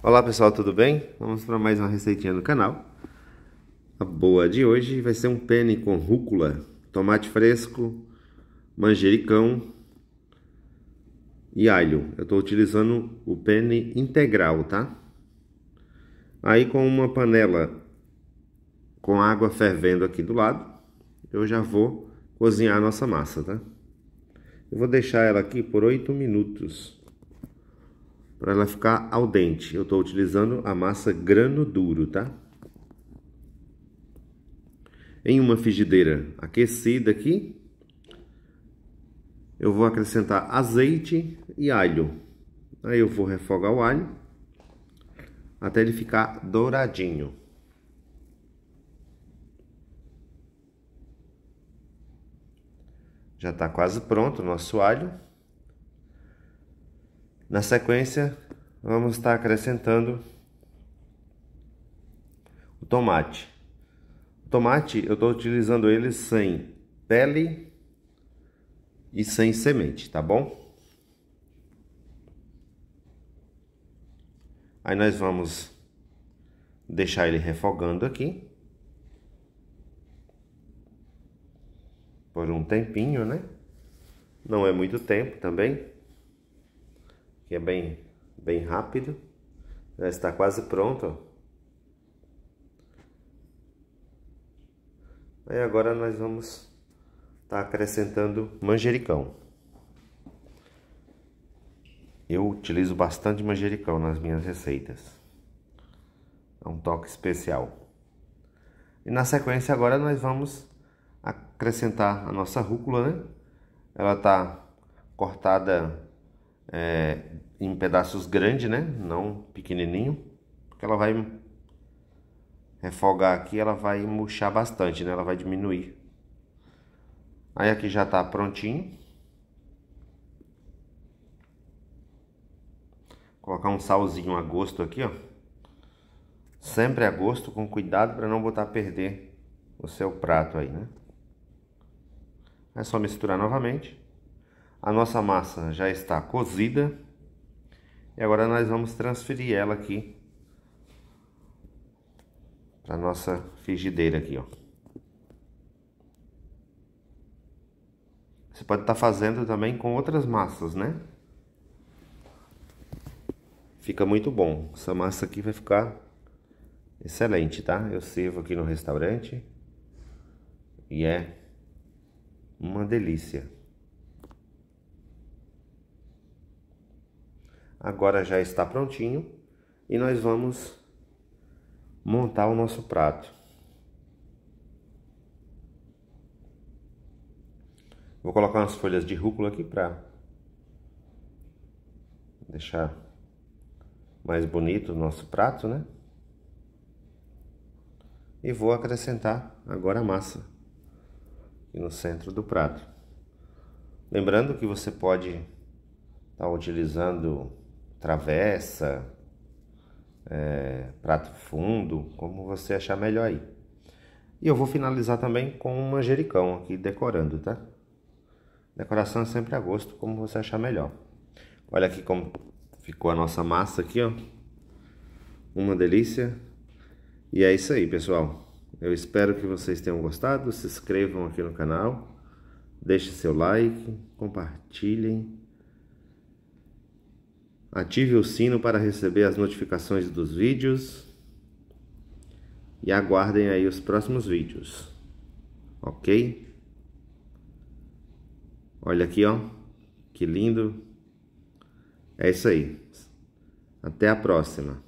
Olá pessoal, tudo bem? Vamos para mais uma receitinha no canal. A boa de hoje vai ser um penne com rúcula, tomate fresco, manjericão e alho. Eu estou utilizando o penne integral, tá? Aí com uma panela com água fervendo aqui do lado, eu já vou cozinhar a nossa massa, tá? Eu vou deixar ela aqui por 8 minutos para ela ficar al dente. Eu estou utilizando a massa grano duro, tá? Em uma frigideira aquecida aqui, eu vou acrescentar azeite e alho. Aí eu vou refogar o alho até ele ficar douradinho. Já está quase pronto o nosso alho. Na sequência, vamos estar acrescentando o tomate. O tomate, eu estou utilizando ele sem pele e sem semente, tá bom? Aí nós vamos deixar ele refogando aqui. Por um tempinho, né? Não é muito tempo também que é bem, bem rápido. Já né? está quase pronto. Aí agora nós vamos estar tá acrescentando manjericão. Eu utilizo bastante manjericão nas minhas receitas. É um toque especial. E na sequência agora nós vamos acrescentar a nossa rúcula, né? Ela está cortada é, em pedaços grandes, né? Não pequenininho, porque ela vai refogar aqui, ela vai murchar bastante, né? Ela vai diminuir. Aí aqui já tá prontinho. Colocar um salzinho a gosto aqui, ó. Sempre a gosto, com cuidado para não botar a perder o seu prato aí, né? É só misturar novamente. A nossa massa já está cozida. E agora nós vamos transferir ela aqui para nossa frigideira aqui, ó. Você pode estar tá fazendo também com outras massas, né? Fica muito bom. Essa massa aqui vai ficar excelente, tá? Eu sirvo aqui no restaurante e é uma delícia. Agora já está prontinho e nós vamos montar o nosso prato. Vou colocar umas folhas de rúcula aqui para deixar mais bonito o nosso prato, né? E vou acrescentar agora a massa aqui no centro do prato. Lembrando que você pode estar tá utilizando travessa, é, prato fundo, como você achar melhor aí. E eu vou finalizar também com um manjericão aqui decorando, tá? Decoração é sempre a gosto, como você achar melhor. Olha aqui como ficou a nossa massa aqui, ó. Uma delícia. E é isso aí, pessoal. Eu espero que vocês tenham gostado. Se inscrevam aqui no canal. Deixe seu like, compartilhem. Ative o sino para receber as notificações dos vídeos e aguardem aí os próximos vídeos, ok? Olha aqui, ó, que lindo. É isso aí. Até a próxima.